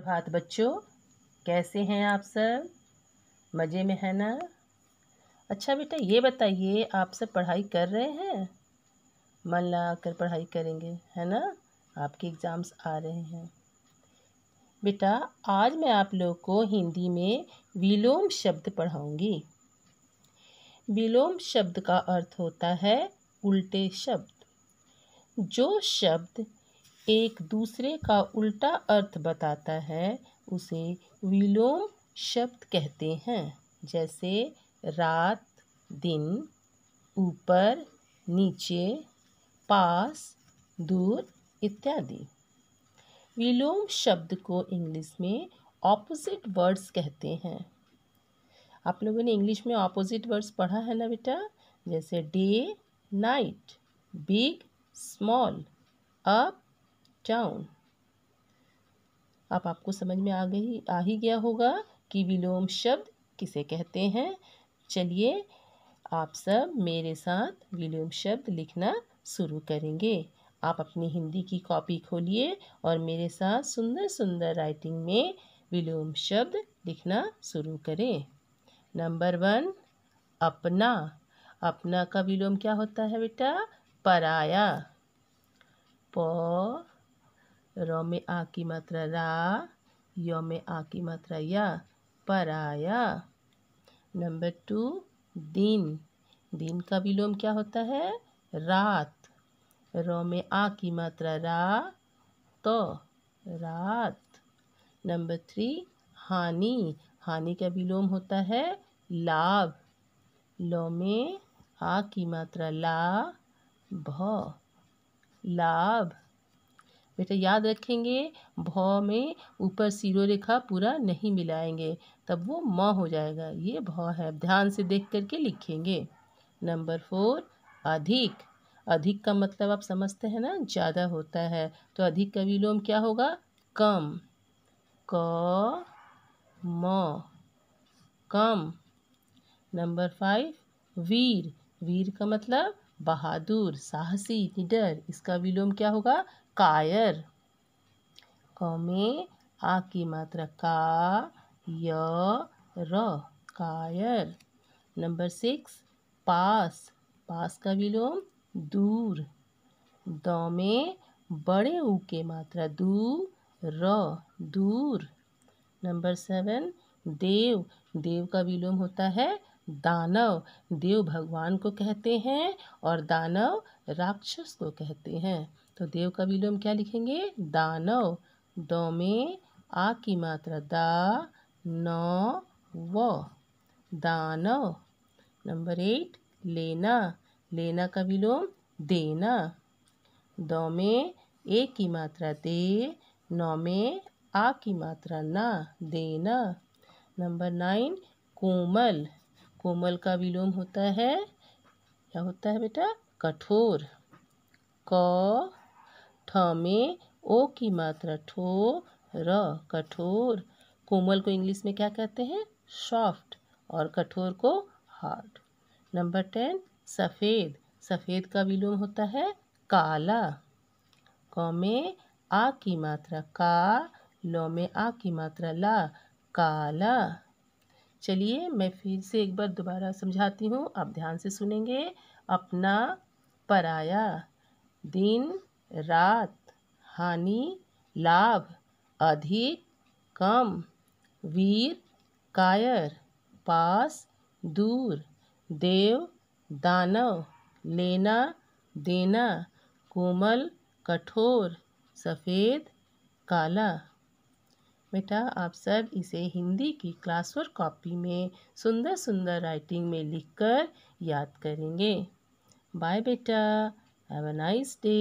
प्रभात बच्चों कैसे हैं आप सब मज़े में है ना अच्छा बेटा ये बताइए आप सब पढ़ाई कर रहे हैं मन ला कर पढ़ाई करेंगे है ना आपके एग्ज़ाम्स आ रहे हैं बेटा आज मैं आप लोग को हिंदी में विलोम शब्द पढ़ाऊंगी विलोम शब्द का अर्थ होता है उल्टे शब्द जो शब्द एक दूसरे का उल्टा अर्थ बताता है उसे विलोम शब्द कहते हैं जैसे रात दिन ऊपर नीचे पास दूर इत्यादि विलोम शब्द को इंग्लिश में ऑपोजिट वर्ड्स कहते हैं आप लोगों ने इंग्लिश में ऑपोजिट वर्ड्स पढ़ा है ना बेटा जैसे day night big small up down अब आपको समझ में आ गई आ ही गया होगा कि विलोम शब्द किसे कहते हैं चलिए आप सब मेरे साथ विलोम शब्द लिखना शुरू करेंगे आप अपनी हिंदी की कॉपी खोलिए और मेरे साथ सुंदर सुंदर राइटिंग में विलोम शब्द लिखना शुरू करें नंबर वन अपना अपना का विलोम क्या होता है बेटा पराया प र में आ की मात्रा रा य में आ की मात्रा या पराया नंबर टू दिन दिन का विलोम क्या होता है रात र में आ की मात्रा रा तो रात नंबर थ्री हानि हानि का विलोम होता है लाभ लो में आ की मात्रा ला भ लाभ बेटा याद रखेंगे भ में ऊपर सीरो रेखा पूरा नहीं मिलाएंगे तब वो म हो जाएगा ये भ है ध्यान से देख करके लिखेंगे नंबर फोर अधिक अधिक का मतलब आप समझते हैं ना ज़्यादा होता है तो अधिक का विलोम क्या होगा कम क म कम नंबर फाइव वीर वीर का मतलब बहादुर साहसी निडर इसका विलोम क्या होगा કાયર आ की मात्रा का य र कायर नंबर सिक्स पास पास का विलोम दूर द में बड़े ऊ के मात्रा दू र दूर नंबर सेवन देव देव का विलोम होता है दानव देव भगवान को कहते हैं और दानव राक्षस को कहते हैं तो देव का विलोम क्या लिखेंगे दानव दो में आ की मात्रा दा नौ व दानव नंबर एट लेना लेना का विलोम देना दो में ए की मात्रा दे नौ में आ की मात्रा ना देना नंबर नाइन कोमल कोमल का विलोम होता है क्या होता है बेटा कठोर क ठ में ओ की मात्रा ठो र कठोर कोमल को इंग्लिश में क्या कहते हैं सॉफ्ट और कठोर को हार्ड नंबर टेन सफ़ेद सफ़ेद का विलोम होता है काला क में आ की मात्रा का लो में आ की मात्रा ला काला चलिए मैं फिर से एक बार दोबारा समझाती हूँ आप ध्यान से सुनेंगे अपना पराया दिन रात हानि लाभ अधिक कम वीर कायर पास दूर देव दानव लेना देना कोमल कठोर सफ़ेद काला बेटा आप सब इसे हिंदी की क्लासवर्क कॉपी में सुंदर सुंदर राइटिंग में लिखकर याद करेंगे बाय बेटा हैव अ नाइस डे